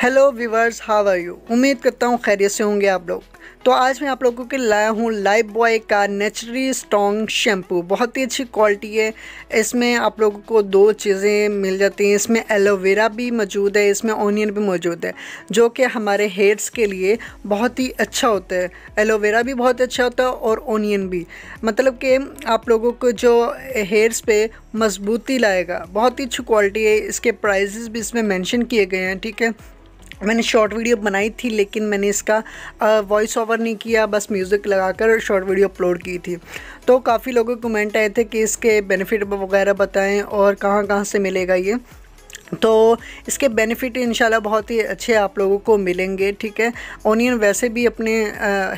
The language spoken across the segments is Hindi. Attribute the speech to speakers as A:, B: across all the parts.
A: hello viewers how are you उम्मीद करता हूँ खैरियत से होंगे आप लोग तो आज मैं आप लोगों के लाया हूँ लाइफ बॉय का नेचुरली स्ट्रॉन्ग शैम्पू बहुत ही अच्छी क्वालिटी है इसमें आप लोगों को दो चीज़ें मिल जाती हैं इसमें एलोवेरा भी मौजूद है इसमें ऑनियन भी मौजूद है जो कि हमारे हेयर्स के लिए बहुत ही अच्छा होता है एलोवेरा भी बहुत अच्छा होता है और ऑनियन भी मतलब कि आप लोगों को जो हेयर्स पे मजबूती लाएगा बहुत ही अच्छी क्वालिटी है इसके प्राइजेस भी इसमें मैंशन किए गए हैं ठीक है मैंने शॉर्ट वीडियो बनाई थी लेकिन मैंने इसका वॉइस ओवर नहीं किया बस म्यूज़िक लगाकर शॉर्ट वीडियो अपलोड की थी तो काफ़ी लोगों के कमेंट आए थे कि इसके बेनिफिट वगैरह बताएं और कहाँ कहाँ से मिलेगा ये तो इसके बेनिफिट इंशाल्लाह बहुत ही अच्छे आप लोगों को मिलेंगे ठीक है ओनियन वैसे भी अपने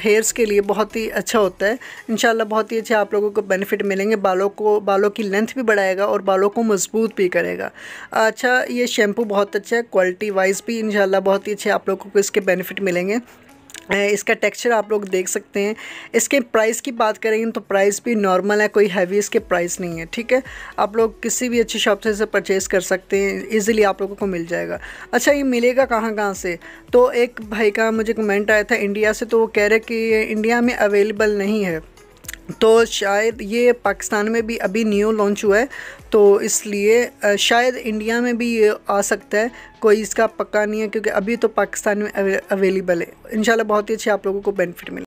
A: हेयर्स के लिए बहुत ही अच्छा होता है इंशाल्लाह बहुत ही अच्छे आप लोगों को बेनिफिट मिलेंगे बालों को बालों की लेंथ भी बढ़ाएगा और बालों को मजबूत भी करेगा अच्छा ये शैम्पू बहुत अच्छा है क्वालिटी वाइज भी इन बहुत ही अच्छे आप लोगों को इसके बेनिफिट मिलेंगे इसका टेक्सचर आप लोग देख सकते हैं इसके प्राइस की बात करेंगे तो प्राइस भी नॉर्मल है कोई हैवी इसके प्राइस नहीं है ठीक है आप लोग किसी भी अच्छी शॉप से इसे परचेज़ कर सकते हैं इजीली आप लोगों को मिल जाएगा अच्छा ये मिलेगा कहाँ कहाँ से तो एक भाई का मुझे कमेंट आया था इंडिया से तो वो कह रहे कि इंडिया में अवेलेबल नहीं है तो शायद ये पाकिस्तान में भी अभी न्यू लॉन्च हुआ है तो इसलिए शायद इंडिया में भी ये आ सकता है कोई इसका पक्का नहीं है क्योंकि अभी तो पाकिस्तान में अवेलेबल है इन बहुत ही अच्छे आप लोगों को बेनिफिट मिले